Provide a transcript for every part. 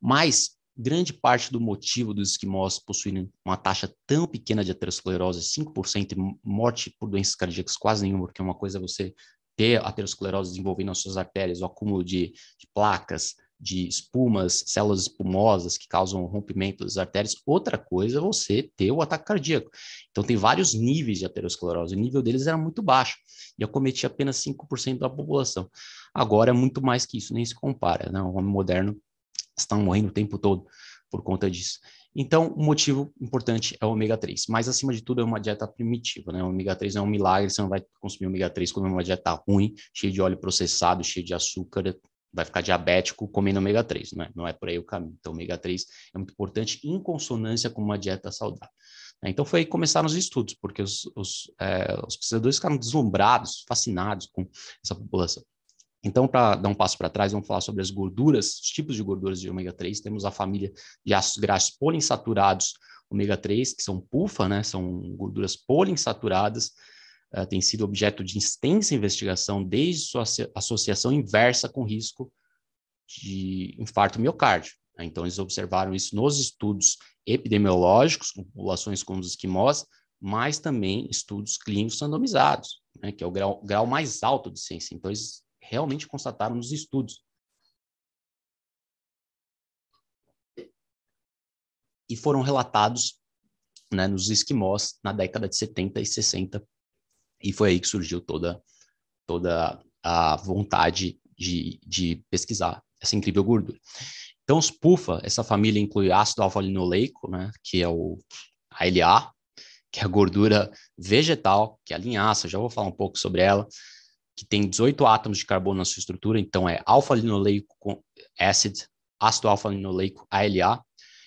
Mas grande parte do motivo dos esquimós possuírem uma taxa tão pequena de aterosclerose, 5%, e morte por doenças cardíacas quase nenhuma, porque é uma coisa é você ter aterosclerose desenvolvendo nas suas artérias, o acúmulo de, de placas, de espumas, células espumosas que causam o rompimento das artérias. Outra coisa é você ter o ataque cardíaco. Então, tem vários níveis de aterosclerose. O nível deles era muito baixo e acometia apenas 5% da população. Agora é muito mais que isso, nem se compara. Né? O homem moderno estão morrendo o tempo todo por conta disso. Então, o um motivo importante é o ômega 3, mas acima de tudo é uma dieta primitiva, né? O ômega 3 é um milagre, você não vai consumir ômega 3 comendo uma dieta ruim, cheia de óleo processado, cheia de açúcar, vai ficar diabético comendo ômega 3, né? Não é por aí o caminho. Então, ômega 3 é muito importante em consonância com uma dieta saudável. Né? Então foi aí que começaram os estudos, porque os, os, é, os pesquisadores ficaram deslumbrados, fascinados com essa população. Então, para dar um passo para trás, vamos falar sobre as gorduras, os tipos de gorduras de ômega 3. Temos a família de ácidos graxos poliinsaturados ômega 3, que são PUFA, né? São gorduras poliinsaturadas. Uh, eh, tem sido objeto de extensa investigação desde sua associação inversa com risco de infarto miocárdio. Né? Então, eles observaram isso nos estudos epidemiológicos, com populações como os esquimós, mas também estudos clínicos randomizados, né? que é o grau, grau mais alto de ciência. Então, eles realmente constataram nos estudos. E foram relatados né, nos esquimós na década de 70 e 60. E foi aí que surgiu toda, toda a vontade de, de pesquisar essa incrível gordura. Então, os PUFA, essa família inclui ácido alfa-linoleico, né, que é o ALA, que é a gordura vegetal, que é a linhaça, já vou falar um pouco sobre ela, que tem 18 átomos de carbono na sua estrutura, então é alfa-linoleico acid, ácido alfa-linoleico ALA,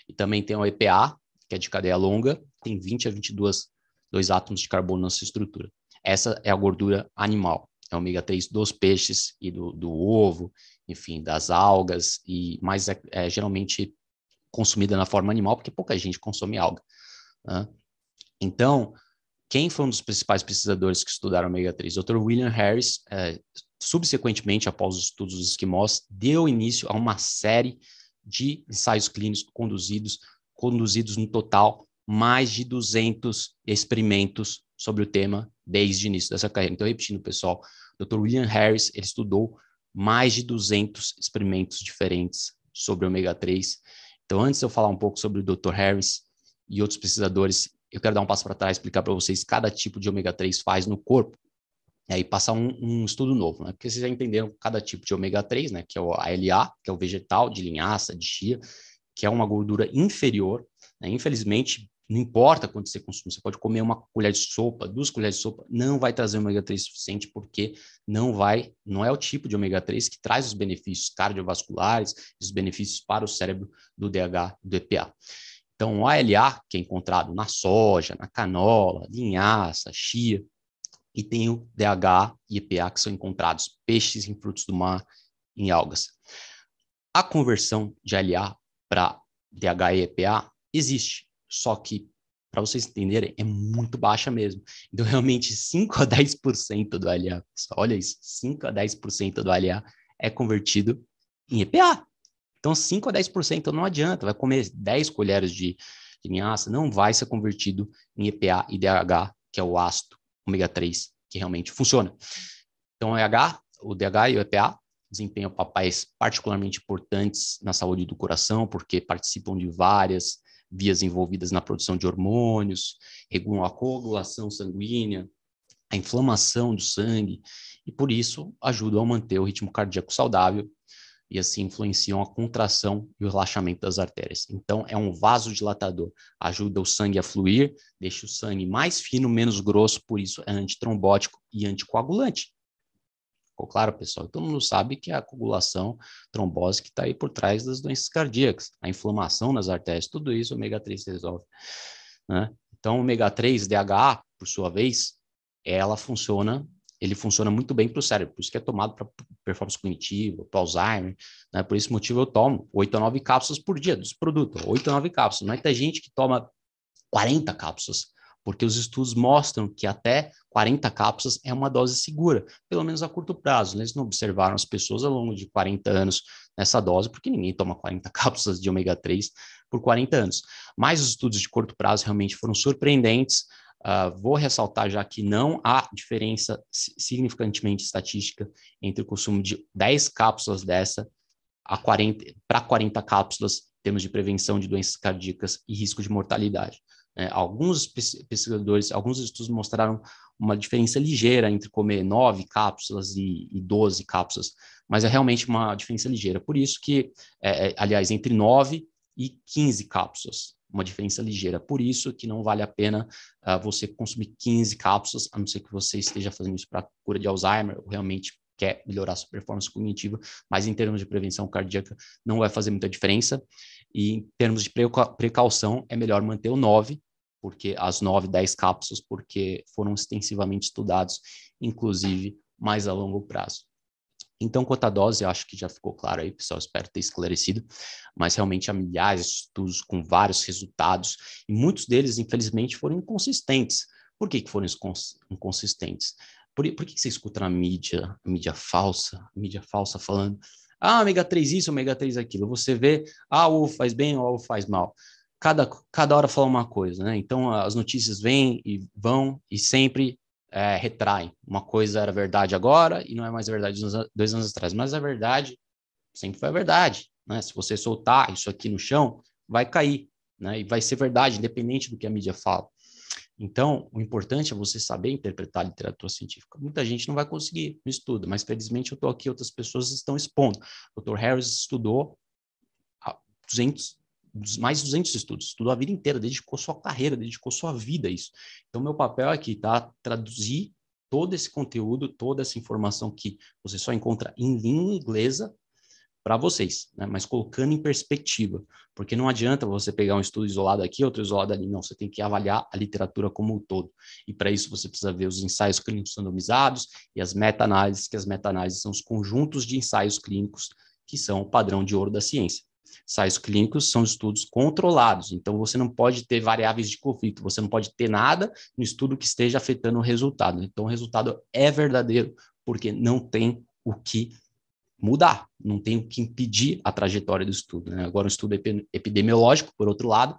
e também tem o EPA, que é de cadeia longa, tem 20 a 22 dois átomos de carbono na sua estrutura. Essa é a gordura animal, é ômega 3 dos peixes e do, do ovo, enfim, das algas, e mais é, é, geralmente consumida na forma animal, porque pouca gente consome alga. Né? Então, quem foi um dos principais pesquisadores que estudaram ômega 3? Dr. William Harris, é, subsequentemente, após os estudos dos esquimós, deu início a uma série de ensaios clínicos conduzidos, conduzidos no total mais de 200 experimentos sobre o tema desde o início dessa carreira. Então, repetindo, pessoal, Dr. William Harris, ele estudou mais de 200 experimentos diferentes sobre ômega 3. Então, antes de eu falar um pouco sobre o Dr. Harris e outros pesquisadores eu quero dar um passo para trás, explicar para vocês cada tipo de ômega 3 faz no corpo, e aí passar um, um, estudo novo, né? Porque vocês já entenderam cada tipo de ômega 3, né? Que é o ALA, que é o vegetal, de linhaça, de chia, que é uma gordura inferior, né? Infelizmente, não importa quanto você consome, você pode comer uma colher de sopa, duas colheres de sopa, não vai trazer ômega 3 suficiente, porque não vai, não é o tipo de ômega 3 que traz os benefícios cardiovasculares, os benefícios para o cérebro do DH, do EPA. Então, o ALA, que é encontrado na soja, na canola, linhaça, chia, e tem o DHA e EPA, que são encontrados peixes em frutos do mar, em algas. A conversão de ALA para DHA e EPA existe, só que para vocês entenderem, é muito baixa mesmo. Então, realmente, 5 a 10% do ALA, olha isso, 5 a 10% do ALA é convertido em EPA. Então, 5 a 10% então, não adianta, vai comer 10 colheres de, de linhaça, não vai ser convertido em EPA e DH, que é o ácido ômega 3, que realmente funciona. Então, o EH, o DH e o EPA desempenham papéis particularmente importantes na saúde do coração, porque participam de várias vias envolvidas na produção de hormônios, regulam a coagulação sanguínea, a inflamação do sangue, e por isso ajudam a manter o ritmo cardíaco saudável e assim influenciam a contração e o relaxamento das artérias. Então, é um vasodilatador, ajuda o sangue a fluir, deixa o sangue mais fino, menos grosso, por isso é antitrombótico e anticoagulante. Ficou claro, pessoal? Todo mundo sabe que é a coagulação, trombose que está aí por trás das doenças cardíacas, a inflamação nas artérias, tudo isso o ômega 3 resolve. Né? Então, o ômega 3 DHA, por sua vez, ela funciona ele funciona muito bem para o cérebro, por isso que é tomado para performance cognitiva, para Alzheimer, né? Por esse motivo eu tomo 8 a 9 cápsulas por dia dos produtos, 8 a 9 cápsulas. Mas é tem gente que toma 40 cápsulas, porque os estudos mostram que até 40 cápsulas é uma dose segura, pelo menos a curto prazo. Né. Eles não observaram as pessoas ao longo de 40 anos nessa dose, porque ninguém toma 40 cápsulas de ômega 3 por 40 anos. Mas os estudos de curto prazo realmente foram surpreendentes Uh, vou ressaltar já que não há diferença significantemente estatística entre o consumo de 10 cápsulas dessa para 40, 40 cápsulas em termos de prevenção de doenças cardíacas e risco de mortalidade. É, alguns pesquisadores, alguns estudos mostraram uma diferença ligeira entre comer 9 cápsulas e, e 12 cápsulas, mas é realmente uma diferença ligeira. Por isso que, é, é aliás, entre 9 e 15 cápsulas uma diferença ligeira. Por isso que não vale a pena uh, você consumir 15 cápsulas, a não ser que você esteja fazendo isso para cura de Alzheimer ou realmente quer melhorar sua performance cognitiva, mas em termos de prevenção cardíaca não vai fazer muita diferença. E em termos de precaução, é melhor manter o 9, porque as 9, 10 cápsulas, porque foram extensivamente estudados, inclusive mais a longo prazo. Então, eu acho que já ficou claro aí, pessoal, espero ter esclarecido, mas realmente há milhares de estudos com vários resultados, e muitos deles, infelizmente, foram inconsistentes. Por que, que foram inconsistentes? Por, por que, que você escuta na mídia, mídia falsa, mídia falsa falando, ah, ômega 3 isso, ômega 3 aquilo, você vê, ah, o ovo faz bem, o ovo faz mal. Cada, cada hora fala uma coisa, né? Então, as notícias vêm e vão, e sempre é, retraem. Uma coisa era verdade agora e não é mais verdade dois anos atrás. Mas a verdade sempre foi a verdade. Né? Se você soltar isso aqui no chão, vai cair. Né? E vai ser verdade, independente do que a mídia fala. Então, o importante é você saber interpretar a literatura científica. Muita gente não vai conseguir, não estuda, mas felizmente eu estou aqui, outras pessoas estão expondo. O Dr. Harris estudou 200 mais de 200 estudos, estudou a vida inteira, dedicou sua carreira, dedicou sua vida a isso. Então, meu papel aqui tá traduzir todo esse conteúdo, toda essa informação que você só encontra em língua inglesa para vocês, né? mas colocando em perspectiva, porque não adianta você pegar um estudo isolado aqui, outro isolado ali, não, você tem que avaliar a literatura como um todo, e para isso você precisa ver os ensaios clínicos randomizados e as meta-análises, que as meta-análises são os conjuntos de ensaios clínicos que são o padrão de ouro da ciência. Ensaios clínicos são estudos controlados, então você não pode ter variáveis de conflito, você não pode ter nada no estudo que esteja afetando o resultado. Então o resultado é verdadeiro, porque não tem o que mudar, não tem o que impedir a trajetória do estudo. Né? Agora, o estudo epidemiológico, por outro lado,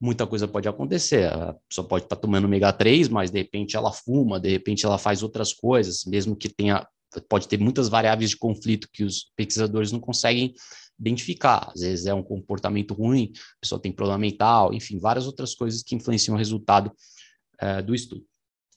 muita coisa pode acontecer. A pessoa pode estar tá tomando ômega 3, mas de repente ela fuma, de repente ela faz outras coisas, mesmo que tenha. Pode ter muitas variáveis de conflito que os pesquisadores não conseguem identificar. Às vezes é um comportamento ruim, a pessoa tem problema mental, enfim, várias outras coisas que influenciam o resultado uh, do estudo.